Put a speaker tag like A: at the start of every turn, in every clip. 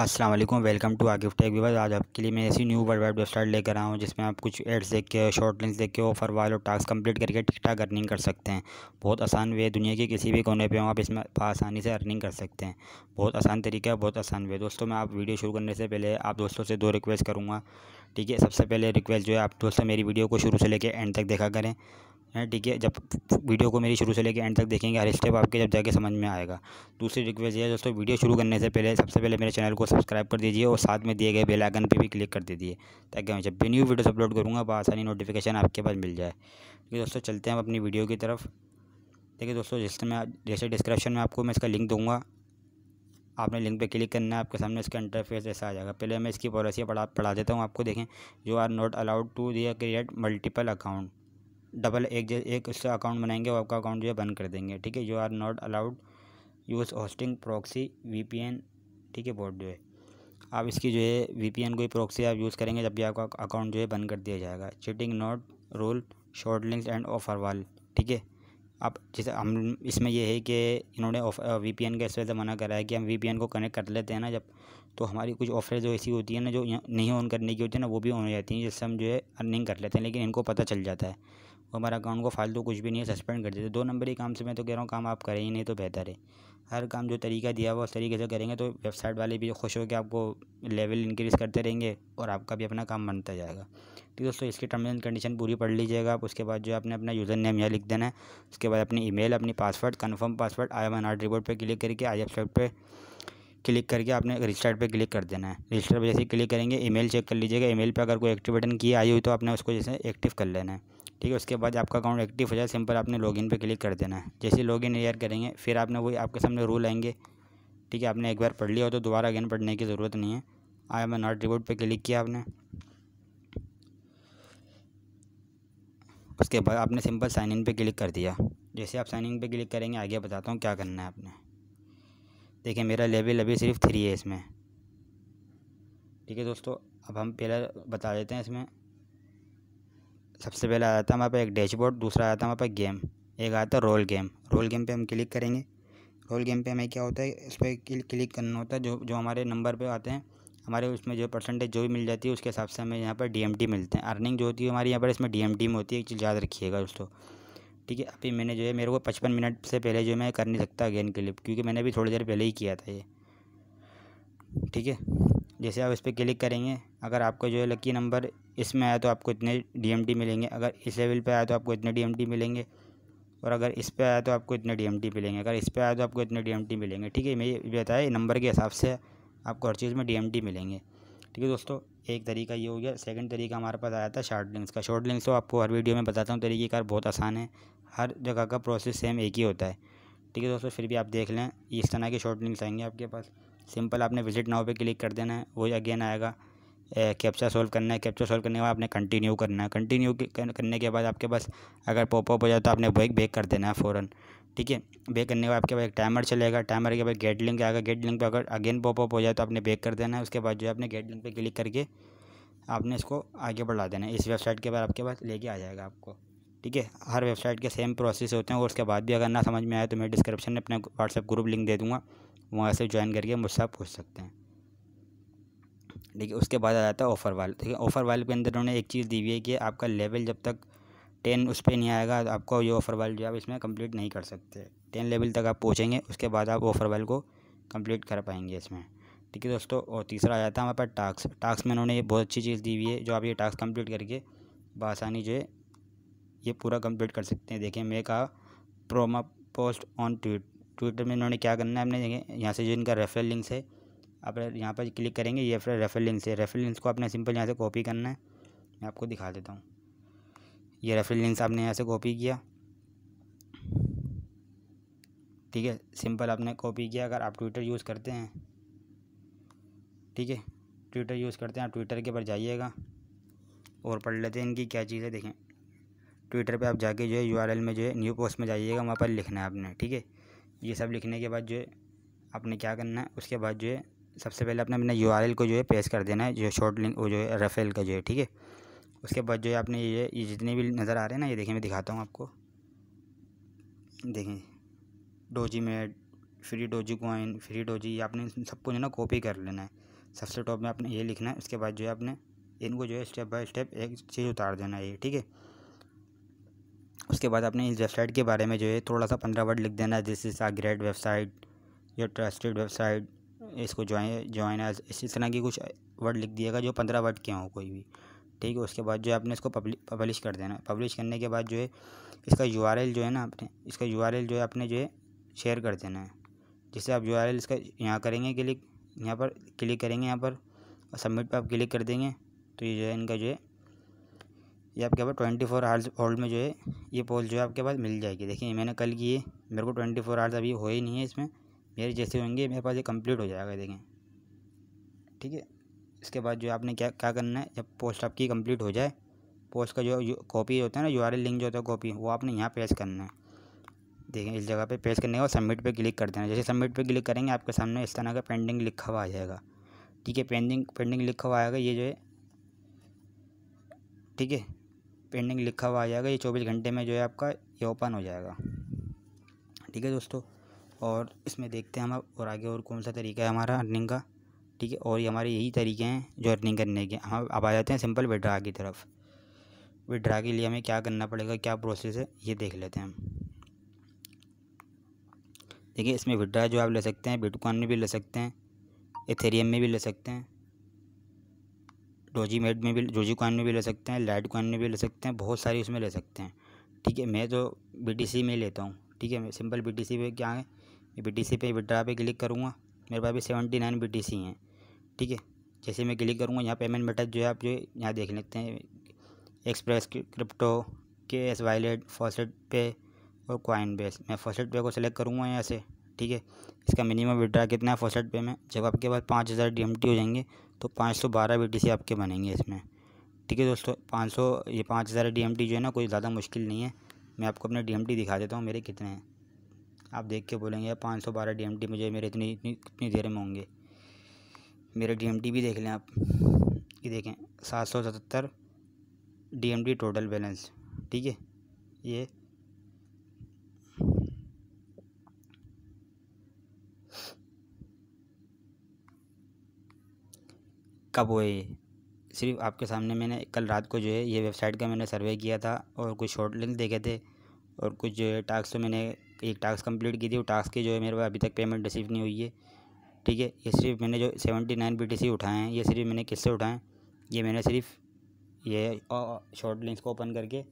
A: अस्सलाम वालेकुम welcome to आगिफ take विवर आज आपके लिए मैं ऐसी न्यू वर्ल्ड वाइड वेबसाइट लेकर आया हूँ जिसमें आप कुछ एड्स देख के शॉर्ट लिंक्स देख के ऑफर वाले और टास्क कंप्लीट करके ठीक ठाक अर्निंग कर सकते हैं बहुत आसान वे दुनिया के किसी भी कोने पे हो आप इसमें आसानी से अर्निंग कर सकते हैं बहुत आसान तरीका है बहुत आसान वे दोस्तों मैं आप वीडियो शुरू करने से पहले आप दोस्तों से दो रिक्वेस्ट करूँगा ठीक है सबसे पहले रिक्वेस्ट जो है आप दोस्तों मेरी वीडियो को शुरू से लेकर एंड तक देखा करें हैं ठीक है जब वीडियो को मेरी शुरू से लेकर एंड तक देखेंगे हर स्टेप आपके जब जाके समझ में आएगा दूसरी रिक्वेस्ट ये है दोस्तों वीडियो शुरू करने से पहले सबसे पहले मेरे चैनल को सब्सक्राइब कर दीजिए और साथ में दिए गए बेल आइकन पर भी क्लिक कर दीजिए ताकि मैं जब भी न्यू वीडियोस अपलोड करूँगा आसानी नोटिफिकेशन आपके पास मिल जाए ठीक है दोस्तों चलते हैं अपनी वीडियो की तरफ देखिए दोस्तों जिससे मैं जैसे डिस्क्रिप्शन में आपको मैं इसका लिंक दूँगा आपने लिंक पे क्लिक करना है आपके सामने इसका इंटरफेस ऐसा आ जाएगा पहले मैं इसकी पॉलिसी पढ़ा पढ़ा देता हूँ आपको देखें you are not allowed to दिया क्रिएट मल्टीपल अकाउंट डबल एक एक उसका अकाउंट बनाएंगे वो आपका अकाउंट जो है बंद कर देंगे ठीक है you are not allowed use hosting proxy VPN ठीक है बोर्ड जो है आप इसकी जो है वीपीएन कोई प्रॉक्सी आप यूज़ करेंगे जब भी आपका अकाउंट जो है बंद कर दिया जाएगा cheating not rule short links and offer wall ठीक है आप जैसे हम इसमें यह है कि इन्होंने वी पी एन का इस वजह से मना करा है कि हम वी पी एन को कनेक्ट कर लेते हैं ना जब तो हमारी कुछ ऑफर जो ऐसी होती है ना जो नहीं ऑन करने की होती है ना वो भी ऑन हो जाती हैं जिससे हम जो है अर्निंग कर लेते हैं लेकिन इनको पता चल जाता है वो हमारा अकाउंट को फालतू कुछ भी नहीं है सस्पेंड कर देते दो नंबर ही काम से मैं तो कह रहा हूँ काम आप करें ही नहीं तो बेहतर है हर काम जो तरीका दिया हुआ उस तरीके से करेंगे तो वेबसाइट वाले भी खुश होकर आपको लेवल इंक्रीज़ करते रहेंगे और आपका भी अपना काम बनता जाएगा तो दोस्तों इसकी टर्म्स एंड कंडीशन पूरी पढ़ लीजिएगा आप उसके बाद जो आपने अपना यूज़र नेम यहाँ लिख देना है उसके बाद अपनी मेल अपनी password confirm password I one art report पर क्लिक करके आई एफ पर क्लिक करके आपने रजिस्टर्ड पे क्लिक कर देना है रजिस्टर पर जैसे क्लिक करेंगे ईमेल चेक कर लीजिएगा ईमेल पे अगर कोई एक्टिव बटन की आई हुई तो आपने उसको जैसे एक्टिव कर लेना है ठीक है उसके बाद आपका अकाउंट एक्टिव हो जाए सिंपल आपने लॉगिन पे क्लिक कर देना है जैसे लॉगिन एयर करेंगे फिर आपने वही आपके सामने रूल आएंगे ठीक है आपने एक बार पढ़ लिया हो तो दोबारा अगेन पढ़ने की ज़रूरत नहीं है आई एम नॉट रिपोर्ट पर क्लिक किया आपने उसके बाद आपने सिंपल साइन इन पे क्लिक कर दिया जैसे आप साइन इन पे क्लिक करेंगे आगे बताता हूँ क्या करना है आपने देखिए मेरा लेवल अभी सिर्फ थ्री है इसमें ठीक है दोस्तों अब हम पहले बता देते हैं इसमें सबसे पहला आता है हमारे पास एक डैशबोर्ड दूसरा आता है हमारे पास गेम एक आता है रोल गेम रोल गेम पे हम क्लिक करेंगे रोल गेम पे हमें क्या होता है इस पर क्लिक करना होता है जो जो हमारे नंबर पे आते हैं हमारे उसमें जो परसेंटेज जो भी मिल जाती है उसके हिसाब से हमें यहाँ पर डी मिलते हैं अर्निंग जो होती है हमारे यहाँ पर इसमें डी में होती है एक चीज़ याद रखिएगा दोस्तों ठीक है अभी मैंने जो है मेरे को पचपन मिनट से पहले जो मैं कर नहीं सकता गेन क्लिप क्योंकि मैंने अभी थोड़ी देर पहले ही किया था ये ठीक है जैसे आप इस पर क्लिक करेंगे अगर आपको जो है लकी नंबर इसमें आया तो आपको इतने डी मिलेंगे अगर इस लेवल पर आया तो आपको इतने डी मिलेंगे और अगर इस पर आया तो आपको इतने डी मिलेंगे अगर इस पर आया तो आपको इतने डी मिलेंगे ठीक है मैं ये बताया नंबर के हिसाब से आपको हर चीज़ में डी मिलेंगे ठीक है दोस्तों एक तरीका ये हो गया सेकंड तरीका हमारे पास आया था शॉर्ट लिंक्स का शॉर्ट लिंक्स तो आपको हर वीडियो में बताता हूँ तरीक़ेकार बहुत आसान है हर जगह का प्रोसेस सेम एक ही होता है ठीक है दोस्तों फिर भी आप देख लें इस तरह के शॉर्ट लिंक्स आएंगे आपके पास सिंपल आपने विजिट नाव पर क्लिक कर देना है वही अगेन आएगा कैप्चा सॉल्व करना है कैप्चा सॉल्व करने के बाद आपने कंटिन्यू करना है कंटिन्यू करने के बाद आपके पास अगर पॉपअप हो जाए तो आपने ब्रेक बेक कर देना है फ़ौरन ठीक है बेक करने के बाद आपके पास एक टाइमर चलेगा टाइमर के बाद गेट लिंक आएगा गेट लिंक पर अगर अगेन पॉपअप हो जाए तो आपने बेक कर देना है उसके बाद जो है आपने गेट लिंक पर क्लिक करके आपने इसको आगे बढ़ा देना है इस वेबसाइट के बाद आपके पास लेके आ जाएगा आपको ठीक है हर वेबसाइट के सेम प्रोसेस होते हैं और उसके बाद भी अगर ना समझ में आए तो मैं डिस्क्रिप्शन में अपने व्हाट्सएप ग्रुप लिंक दे दूँगा वहाँ से ज्वाइन करके मुझसे पूछ सकते हैं देखिए उसके बाद आ जाता है ऑफ़र वाल है ऑफ़र वाल के अंदर उन्होंने एक चीज़ दी हुई है कि आपका लेवल जब तक टेन उस पर नहीं आएगा तो आपको ये ऑफ़र वाल जो आप इसमें कंप्लीट नहीं कर सकते टेन लेवल तक आप पहुँचेंगे उसके बाद आप ऑफ़र वाल को कंप्लीट कर पाएंगे इसमें ठीक है दोस्तों और तीसरा आ जाता है हमारे पास टास्क टास्क में उन्होंने ये बहुत अच्छी चीज़ दी हुई है जो आप ये टास्क कम्प्लीट करके बसानी जो है ये पूरा कम्प्लीट कर सकते हैं देखें मेरे कहा promo post on tweet Twitter में इन्होंने क्या करना है हमने देखें यहाँ से जो इनका रेफरल लिंक्स है आप यहाँ पर क्लिक करेंगे ये फिर रेफर लिंक से रेफर लिंक्स को आपने सिंपल यहाँ से कॉपी करना है मैं आपको दिखा देता हूँ ये रेफर लिंक्स आपने यहाँ से कॉपी किया ठीक है सिंपल आपने कॉपी किया अगर आप ट्विटर यूज़ करते हैं ठीक है ट्विटर यूज़ करते हैं आप ट्विटर के पर जाइएगा और पढ़ लेते हैं इनकी क्या चीज़ें देखें ट्विटर पे आप जाके जो है यूआरएल में जो है न्यू पोस्ट में जाइएगा वहाँ पर लिखना है आपने ठीक है ये सब लिखने के बाद जो है आपने क्या करना है उसके बाद जो है सबसे पहले आपने अपने यू को जो है पेश कर देना है जो शॉर्ट लिंक वो जो है रफेल का जो है ठीक है उसके बाद जो है आपने ये ये जितने भी नज़र आ रहे हैं ना ये देखें मैं दिखाता हूँ आपको देखें Doge made free Dogecoin free Doge आपने सबको जो ना कॉपी कर लेना है सबसे टॉप में आपने ये लिखना है उसके बाद जो है आपने इनको जो है स्टेप बाय स्टेप एक चीज़ उतार देना है ये ठीक है उसके बाद आपने इस वेबसाइट के बारे में जो है थोड़ा सा पंद्रह वर्ड लिख देना है this is a great website या ट्रस्टेड वेबसाइट इसको ज्वाइन ज्वाइन इसी तरह की कुछ वर्ड लिख दिएगा जो पंद्रह वर्ड के हों कोई भी ठीक है उसके बाद जो है आपने इसको पब्लिश कर देना पब्लिश करने के बाद जो है इसका यू जो है ना आपने इसका यू जो है आपने जो है शेयर कर देना है जिससे आप यू इसका यहाँ करेंगे क्लिक यहाँ पर क्लिक करेंगे यहाँ पर और सबमिट पर आप क्लिक कर देंगे तो ये जो है इनका जो है ये आपके पास ट्वेंटी फोर आवर्स होल्ड में जो है ये पोस्ट जो है आपके पास मिल जाएगी देखिए मैंने कल की है मेरे को ट्वेंटी फोर आवर्स अभी हो ही नहीं है इसमें मेरे जैसे होंगे मेरे पास ये कंप्लीट हो जाएगा देखें ठीक है इसके बाद जो आपने क्या क्या करना है जब पोस्ट आपकी कंप्लीट हो जाए पोस्ट का जो कॉपी होता है ना यू लिंक जो होता है कॉपी वो आपने यहाँ पेश करना है देखें इस जगह पे पेश करने का सबमिट पे क्लिक कर देना जैसे सबमिट पे क्लिक करेंगे आपके सामने इस तरह का पेंडिंग लिखा हुआ आ जाएगा ठीक है पेंडिंग पेंडिंग लिखा हुआ आएगा ये जो है ठीक है पेंडिंग लिखा हुआ आ जाएगा ये चौबीस घंटे में जो है आपका ये ओपन हो जाएगा ठीक है दोस्तों और इसमें देखते हैं हम अब और आगे और कौन सा तरीका है हमारा अर्निंग का ठीक है और ये हमारे यही तरीके हैं जो अर्निंग करने के हम हाँ, अब आ जाते हैं सिंपल विड्रा की तरफ विड्रा के लिए हमें क्या करना पड़ेगा क्या प्रोसेस है ये देख लेते हैं हम देखिए इसमें विड्रा जो आप ले सकते हैं बिटकॉइन में भी ले सकते हैं एथेरियम में भी ले सकते हैं डोजी मेड में भी डोजी कॉइन में भी ले सकते हैं लाइट कॉइन में भी ले सकते हैं बहुत सारी उसमें ले सकते हैं ठीक है मैं तो बी में लेता हूँ ठीक है सिंपल बी टी पे क्या है मैं बी पे विड्रा पे क्लिक करूँगा मेरे पास भी सेवेंटी नाइन बी हैं ठीक है जैसे मैं क्लिक करूँगा यहाँ पेमेंट मेटर जो है आप जो यहाँ देख लेते हैं एक्सप्रेस क्रिप्टो के एस वाइलेट फॉसेट पे और कॉइन बेस मैं फॉसेट पे को सिलेक्ट करूँगा यहाँ से ठीक है इसका मिनिमम विड्रा कितना है फॉसेट पे में जब आपके पास पाँच हज़ार डी हो जाएंगे तो पाँच सौ बारह बी टी आपके बनेंगे इसमें ठीक है दोस्तों पाँच सौ ये पाँच हज़ार डी जो है ना कोई ज़्यादा मुश्किल नहीं है मैं आपको अपने डी दिखा देता हूँ मेरे कितने हैं आप देख के बोलेंगे यार पाँच सौ बारह डी मुझे मेरे इतनी इतनी कितनी देर में होंगे मेरे डी भी देख लें आप ये देखें सात सौ सतहत्तर डी टोटल बैलेंस ठीक है ये कब हुए ये सिर्फ आपके सामने मैंने कल रात को जो है ये वेबसाइट का मैंने सर्वे किया था और कुछ शॉर्ट लिंक देखे थे और कुछ जो है टास्क तो मैंने एक टास्क कंप्लीट की थी वो टास्क की जो है मेरे पास अभी तक पेमेंट रिसीव नहीं हुई है ठीक है ये सिर्फ मैंने जो seventy nine B T C उठाए हैं ये सिर्फ मैंने किससे उठाए ये मैंने सिर्फ ये शॉर्ट लिंक्स को ओपन करके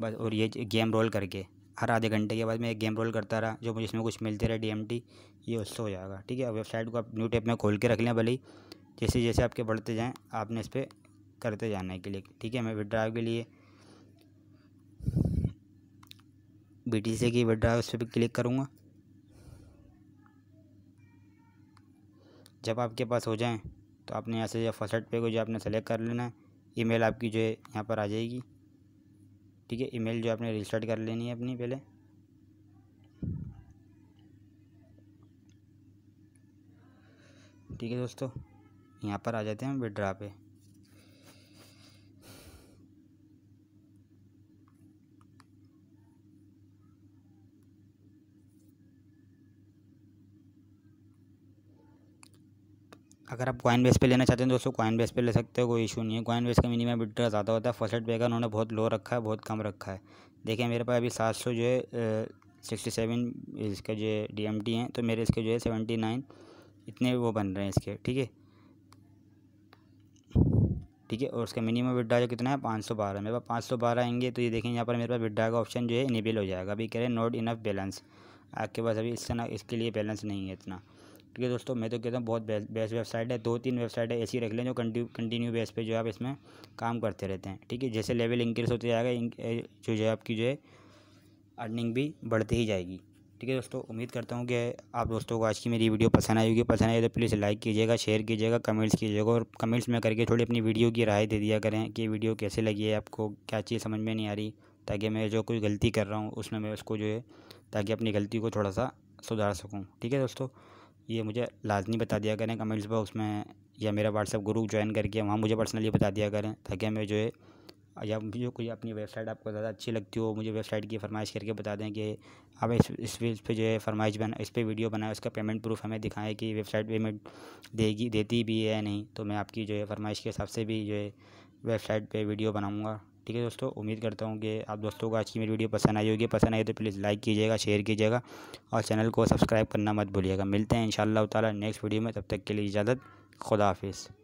A: बस और ये गेम रोल करके हर आधे घंटे के बाद मैं एक गेम रोल करता रहा जो मुझे इसमें कुछ मिलते रहे टी ये उससे हो जाएगा ठीक है वेबसाइट को आप न्यू टेप में खोल के रख लें भले ही जैसे जैसे आपके बढ़ते जाएँ आपने इस पर करते जाना के लिए ठीक है मैं विड्रा के लिए बी टी सी की विड्रा उस पर भी क्लिक करूँगा जब आपके पास हो जाए तो आपने यहाँ से जो फर्स्ट पे को जो आपने सेलेक्ट कर लेना है ईमेल आपकी जो है यहाँ पर आ जाएगी ठीक है ईमेल जो आपने रजिस्टर्ड कर लेनी है अपनी पहले ठीक है दोस्तों यहाँ पर आ जाते हैं विड्रा पे अगर आप कॉइन बेस पे लेना चाहते हैं दोस्तों कॉइन बेस पर ले सकते हो कोई इशू नहीं है कॉइन बेस का मिनिमम विड्रा ज़्यादा होता है फर्स्ट पे उन्होंने बहुत लो रखा है बहुत कम रखा है देखिए मेरे पास अभी सात सौ जो है सिक्सटी सेवन इसका जो है डी एम टी हैं तो मेरे इसके जो है सेवेंटी नाइन इतने वो बन रहे हैं इसके ठीक है ठीक है और उसका मिनिमम विड्रा जो कितना है पाँच सौ बारह मेरे पास पाँच सौ बारह आएंगे तो ये देखें यहाँ पर मेरे पास विड्रा का ऑप्शन जो है इनेबल हो जाएगा अभी कह रहे हैं नॉट इनफ बैलेंस आपके पास अभी इससे ना इसके लिए बैलेंस नहीं है इतना ठीक है दोस्तों मैं तो कहता हूँ बहुत बेस्ट वेबसाइट है दो तीन वेबसाइट है ऐसी रख लें जो कंटिन्यू बेस पे जो आप इसमें काम करते रहते हैं ठीक है जैसे लेवल इंक्रीज होते जाएगा जो है आपकी जो है अर्निंग भी बढ़ती ही जाएगी ठीक है दोस्तों उम्मीद करता हूँ कि आप दोस्तों को आज की मेरी वीडियो पसंद आई होगी पसंद आई तो प्लीज़ लाइक कीजिएगा शेयर कीजिएगा कमेंट्स कीजिएगा और कमेंट्स में करके थोड़ी अपनी वीडियो की राय दे दिया करें कि वीडियो कैसे लगी है आपको क्या चीज़ समझ में नहीं आ रही ताकि मैं जो कोई गलती कर रहा हूँ उसमें मैं उसको जो है ताकि अपनी गलती को थोड़ा सा सुधार सकूँ ठीक है दोस्तों ये मुझे लाजमी बता दिया करें कमेंट्स बॉक्स में या मेरा व्हाट्सअप ग्रुप ज्वाइन करके वहाँ मुझे पर्सनली बता दिया करें ताकि हमें जो है या जो कोई अपनी वेबसाइट आपको ज़्यादा अच्छी लगती हो मुझे वेबसाइट की फरमाइश करके बता दें कि आप इस इस पे जो है फरमाइश बना इस पर वीडियो बनाए उसका पेमेंट प्रूफ हमें दिखाएं कि वेबसाइट पेमेंट देगी देती भी है या नहीं तो मैं आपकी जो है फरमाइश के हिसाब से भी जो है वेबसाइट पर वीडियो बनाऊँगा ठीक है दोस्तों उम्मीद करता हूँ कि आप दोस्तों को आज की मेरी वीडियो पसंद आई होगी पसंद आई तो प्लीज़ लाइक कीजिएगा शेयर कीजिएगा और चैनल को सब्सक्राइब करना मत भूलिएगा मिलते हैं इन शाला नेक्स्ट वीडियो में तब तक के लिए इजाज़त खुदा हाफिज़